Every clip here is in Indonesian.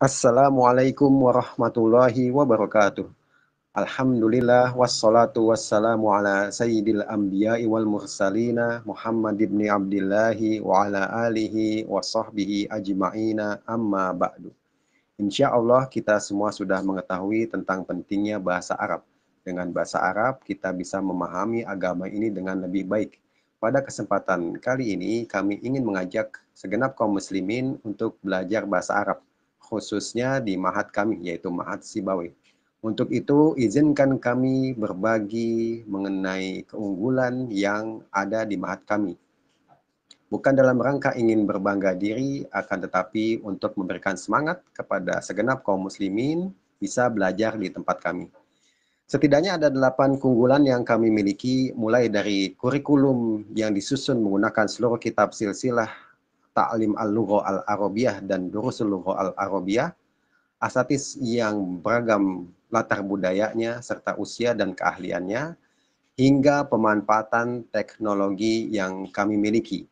Assalamualaikum warahmatullahi wabarakatuh. Alhamdulillah wassalatu wassalamu ala sayyidil anbiya'i wal mursalina Muhammad ibn Abdillahi wa ala alihi wa sahbihi ajma'ina amma ba'du. Insya Allah kita semua sudah mengetahui tentang pentingnya bahasa Arab. Dengan bahasa Arab kita bisa memahami agama ini dengan lebih baik. Pada kesempatan kali ini kami ingin mengajak segenap kaum muslimin untuk belajar bahasa Arab khususnya di mahat kami, yaitu mahat Sibawi. Untuk itu, izinkan kami berbagi mengenai keunggulan yang ada di mahat kami. Bukan dalam rangka ingin berbangga diri, akan tetapi untuk memberikan semangat kepada segenap kaum muslimin bisa belajar di tempat kami. Setidaknya ada delapan keunggulan yang kami miliki, mulai dari kurikulum yang disusun menggunakan seluruh kitab silsilah Ta'lim al lugho al-Arabiyah dan Durusul Lugho al-Arabiyah, asatis yang beragam latar budayanya serta usia dan keahliannya, hingga pemanfaatan teknologi yang kami miliki.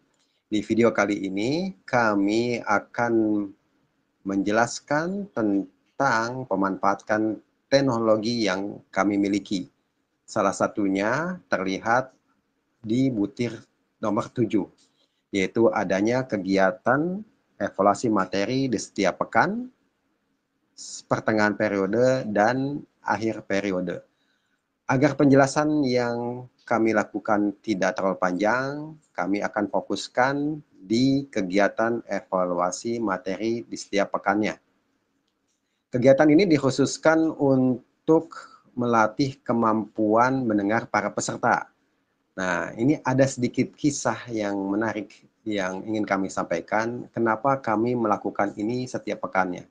Di video kali ini, kami akan menjelaskan tentang pemanfaatan teknologi yang kami miliki. Salah satunya terlihat di butir nomor 7 yaitu adanya kegiatan evaluasi materi di setiap pekan, pertengahan periode, dan akhir periode. Agar penjelasan yang kami lakukan tidak terlalu panjang, kami akan fokuskan di kegiatan evaluasi materi di setiap pekannya. Kegiatan ini dikhususkan untuk melatih kemampuan mendengar para peserta Nah, ini ada sedikit kisah yang menarik yang ingin kami sampaikan, kenapa kami melakukan ini setiap pekannya.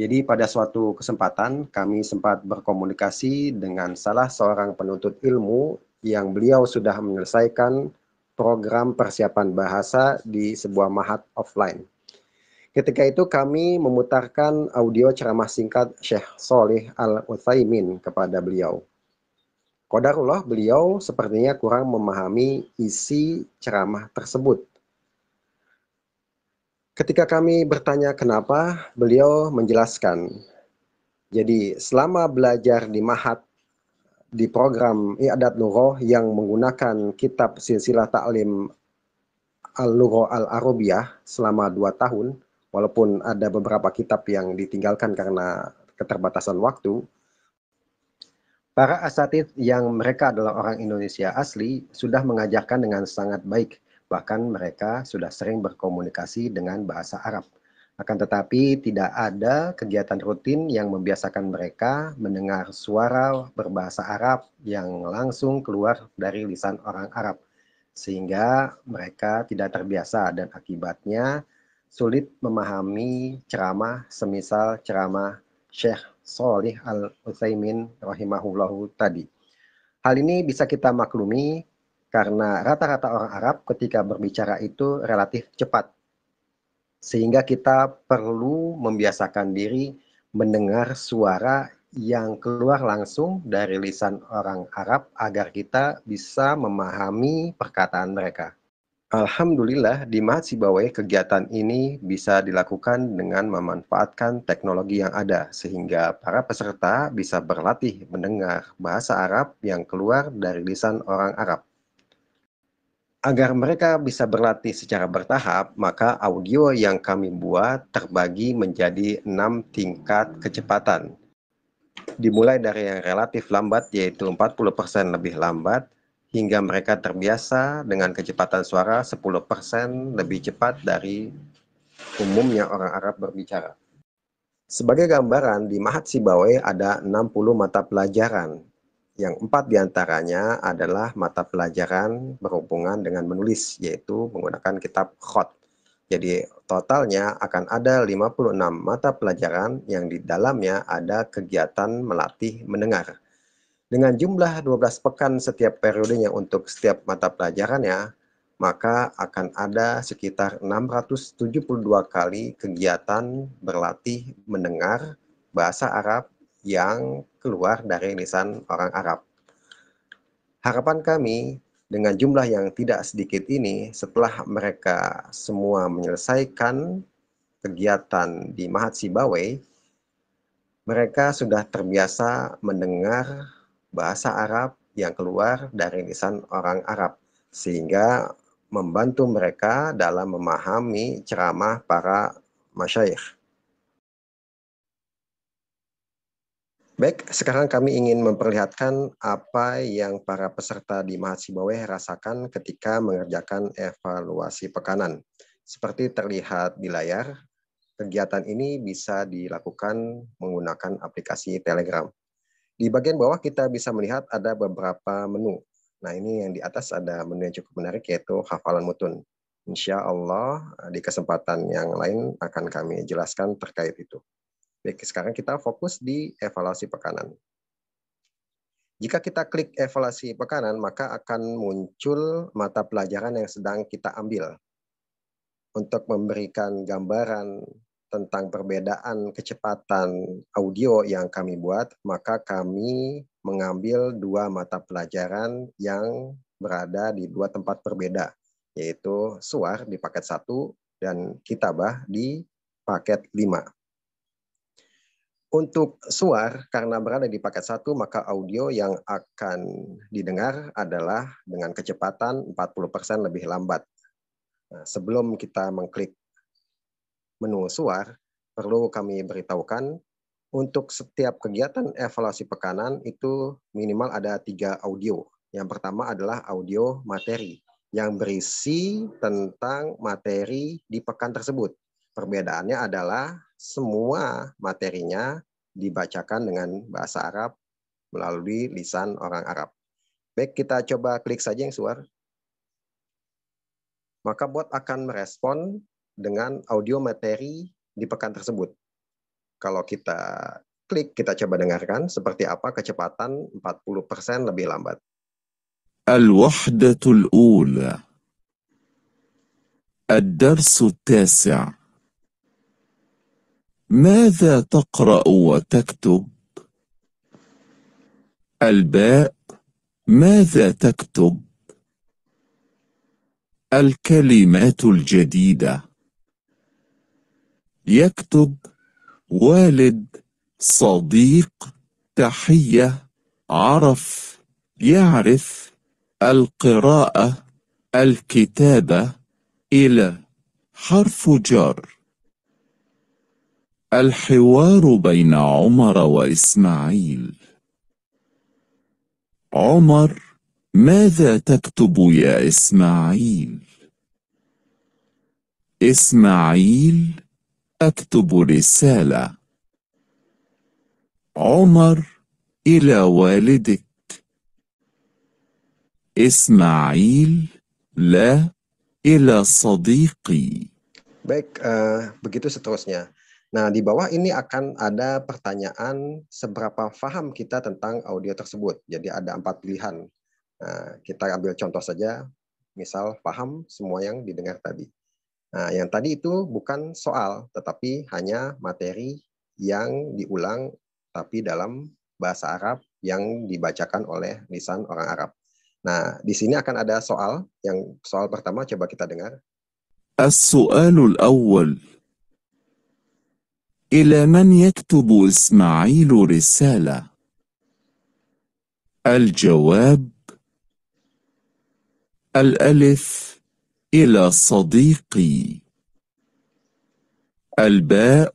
Jadi pada suatu kesempatan kami sempat berkomunikasi dengan salah seorang penuntut ilmu yang beliau sudah menyelesaikan program persiapan bahasa di sebuah mahat offline. Ketika itu kami memutarkan audio ceramah singkat Syekh Soleh al uthaymin kepada beliau. Kodarullah beliau sepertinya kurang memahami isi ceramah tersebut. Ketika kami bertanya kenapa, beliau menjelaskan. Jadi selama belajar di Mahat di program I'adat Nuroh yang menggunakan kitab silsilah ta'lim al Nuroh al arubiyah selama dua tahun, walaupun ada beberapa kitab yang ditinggalkan karena keterbatasan waktu, Para asatid yang mereka adalah orang Indonesia asli sudah mengajarkan dengan sangat baik, bahkan mereka sudah sering berkomunikasi dengan bahasa Arab. Akan tetapi tidak ada kegiatan rutin yang membiasakan mereka mendengar suara berbahasa Arab yang langsung keluar dari lisan orang Arab. Sehingga mereka tidak terbiasa dan akibatnya sulit memahami ceramah semisal ceramah Syekh Sholih Al-Utsaimin rahimahullahu tadi. Hal ini bisa kita maklumi karena rata-rata orang Arab ketika berbicara itu relatif cepat. Sehingga kita perlu membiasakan diri mendengar suara yang keluar langsung dari lisan orang Arab agar kita bisa memahami perkataan mereka. Alhamdulillah, di Mahasisbawe kegiatan ini bisa dilakukan dengan memanfaatkan teknologi yang ada, sehingga para peserta bisa berlatih mendengar bahasa Arab yang keluar dari lisan orang Arab. Agar mereka bisa berlatih secara bertahap, maka audio yang kami buat terbagi menjadi enam tingkat kecepatan. Dimulai dari yang relatif lambat, yaitu 40% lebih lambat, hingga mereka terbiasa dengan kecepatan suara 10% lebih cepat dari umumnya orang Arab berbicara. Sebagai gambaran, di Mahat Sibawai ada 60 mata pelajaran, yang empat diantaranya adalah mata pelajaran berhubungan dengan menulis, yaitu menggunakan kitab Khot. Jadi totalnya akan ada 56 mata pelajaran yang di dalamnya ada kegiatan melatih mendengar. Dengan jumlah 12 pekan setiap periodenya untuk setiap mata pelajarannya, maka akan ada sekitar 672 kali kegiatan berlatih mendengar bahasa Arab yang keluar dari lisan orang Arab. Harapan kami dengan jumlah yang tidak sedikit ini, setelah mereka semua menyelesaikan kegiatan di Mahat Sibawai, mereka sudah terbiasa mendengar bahasa Arab yang keluar dari lisan orang Arab sehingga membantu mereka dalam memahami ceramah para masyayikh. Baik, sekarang kami ingin memperlihatkan apa yang para peserta di Mahasiswa rasakan ketika mengerjakan evaluasi pekanan. Seperti terlihat di layar, kegiatan ini bisa dilakukan menggunakan aplikasi Telegram. Di bagian bawah kita bisa melihat ada beberapa menu. Nah, ini yang di atas ada menu yang cukup menarik yaitu hafalan mutun. Insya Allah eh, di kesempatan yang lain akan kami jelaskan terkait itu. Baik, sekarang kita fokus di evaluasi pekanan. Jika kita klik evaluasi pekanan, maka akan muncul mata pelajaran yang sedang kita ambil. Untuk memberikan gambaran tentang perbedaan kecepatan audio yang kami buat, maka kami mengambil dua mata pelajaran yang berada di dua tempat berbeda, yaitu suar di paket 1 dan kitabah di paket 5. Untuk suar, karena berada di paket 1, maka audio yang akan didengar adalah dengan kecepatan 40% lebih lambat. Nah, sebelum kita mengklik menu suar perlu kami beritahukan untuk setiap kegiatan evaluasi pekanan itu minimal ada tiga audio. Yang pertama adalah audio materi yang berisi tentang materi di pekan tersebut. Perbedaannya adalah semua materinya dibacakan dengan bahasa Arab melalui lisan orang Arab. Baik, kita coba klik saja yang suar. Maka bot akan merespon dengan audio materi di pekan tersebut. Kalau kita klik, kita coba dengarkan seperti apa kecepatan 40% lebih lambat. الوحدة الأولى الدرس التاسع ماذا تقرأ وتكتب؟ الباء ماذا تكتب؟ الكلمات الجديده يكتب والد صديق تحية عرف يعرف القراءة الكتابة إلى حرف جر الحوار بين عمر وإسماعيل عمر ماذا تكتب يا إسماعيل؟ إسماعيل أكتب رسالة عمر إلى والدك إسماعيل لا إلى صديقي Baik, uh, begitu seterusnya. Nah, di bawah ini akan ada pertanyaan seberapa paham kita tentang audio tersebut. Jadi ada empat pilihan. Nah, kita ambil contoh saja, misal paham semua yang didengar tadi. Nah, yang tadi itu bukan soal, tetapi hanya materi yang diulang, tapi dalam bahasa Arab yang dibacakan oleh lisan orang Arab. Nah, di sini akan ada soal. Yang soal pertama coba kita dengar. ila man yaktubu Ismailu risala. Al-jawab, al-alif. إلى صديقي الباء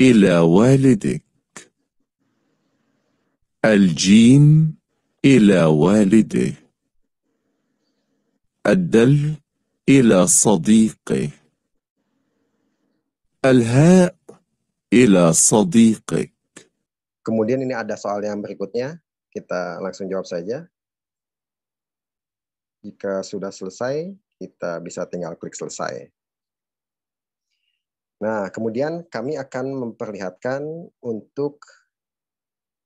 إلى والدك الجيم إلى والده الدل إلى صديقه الهاء إلى صديقك Kemudian ini ada soal yang berikutnya, kita langsung jawab saja. Jika sudah selesai, kita bisa tinggal klik selesai. Nah, kemudian kami akan memperlihatkan untuk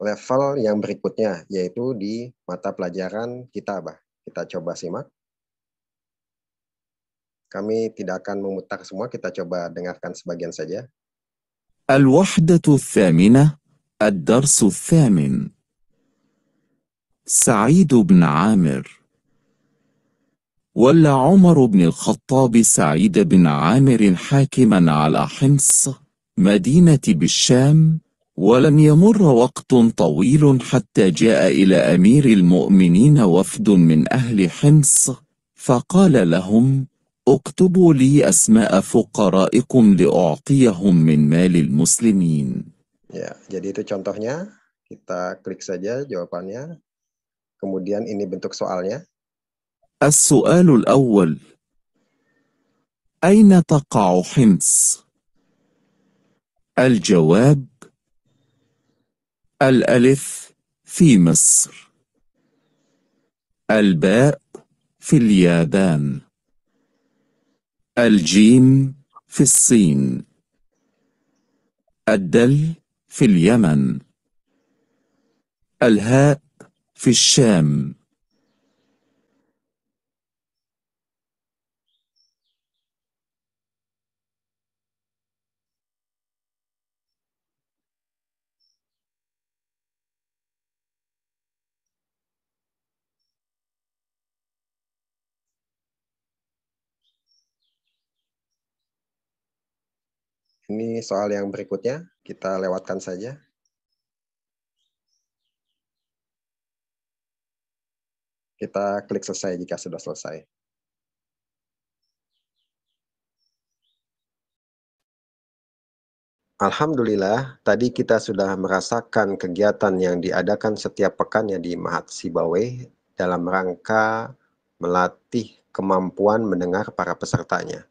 level yang berikutnya, yaitu di mata pelajaran kita. Bah. Kita coba simak. Kami tidak akan memutar semua, kita coba dengarkan sebagian saja. Al-Wahdatu Thamina, Ad-Darsu Thamin. سعيد bin Amir. ولى عمر بن الخطاب سعيد بن عامر حاكما على حمص مدينة بالشام ولم يمر وقت طويل حتى جاء إلى أمير المؤمنين وفد من أهل حمص فقال لهم اكتبوا لي أسماء فقرائكم لأعطيهم من مال المسلمين Ya, jadi itu contohnya. Kita klik saja jawabannya. Kemudian ini bentuk soalnya. السؤال الأول أين تقع حمص؟ الجواب الألف في مصر الباء في اليابان الجيم في الصين الدل في اليمن الهاء في الشام Ini soal yang berikutnya, kita lewatkan saja. Kita klik selesai jika sudah selesai. Alhamdulillah, tadi kita sudah merasakan kegiatan yang diadakan setiap pekannya di Mahat Sibawe dalam rangka melatih kemampuan mendengar para pesertanya.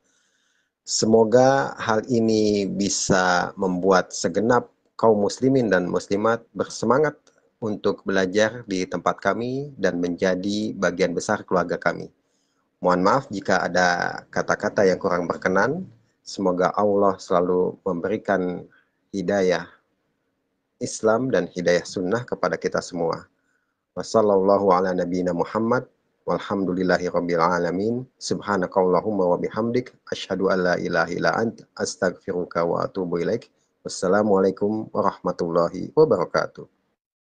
Semoga hal ini bisa membuat segenap kaum muslimin dan muslimat bersemangat untuk belajar di tempat kami dan menjadi bagian besar keluarga kami. Mohon maaf jika ada kata-kata yang kurang berkenan. Semoga Allah selalu memberikan hidayah Islam dan hidayah sunnah kepada kita semua. Wassalamualaikum warahmatullahi wabarakatuh. Walhamdulillahi rabbil alamin. Subhanakallahumma wa bihamdik. Ashadu an la ilaha ant. Astagfiruka wa atubu ilaik. Wassalamualaikum warahmatullahi wabarakatuh.